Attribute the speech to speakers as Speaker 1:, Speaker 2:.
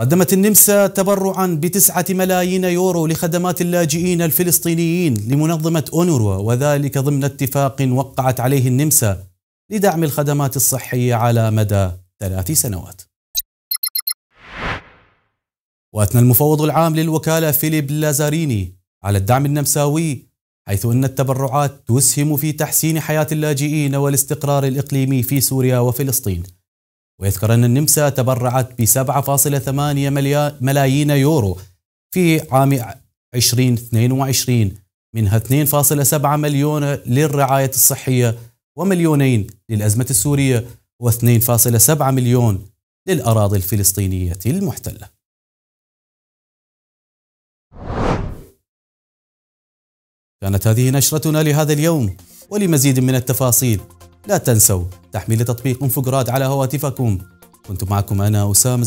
Speaker 1: قدمت النمسا تبرعا بتسعة ملايين يورو لخدمات اللاجئين الفلسطينيين لمنظمة أونروا وذلك ضمن اتفاق وقعت عليه النمسا لدعم الخدمات الصحية على مدى ثلاث سنوات وأثنى المفوض العام للوكالة فيليب لازاريني على الدعم النمساوي حيث أن التبرعات تسهم في تحسين حياة اللاجئين والاستقرار الإقليمي في سوريا وفلسطين ويذكر أن النمسا تبرعت ب 7.8 ملايين يورو في عام 2022 منها 2.7 مليون للرعاية الصحية ومليونين للأزمة السورية و2.7 مليون للأراضي الفلسطينية المحتلة كانت هذه نشرتنا لهذا اليوم ولمزيد من التفاصيل لا تنسوا تحميل تطبيق انفجراد على هواتفكم كنت معكم أنا أسامة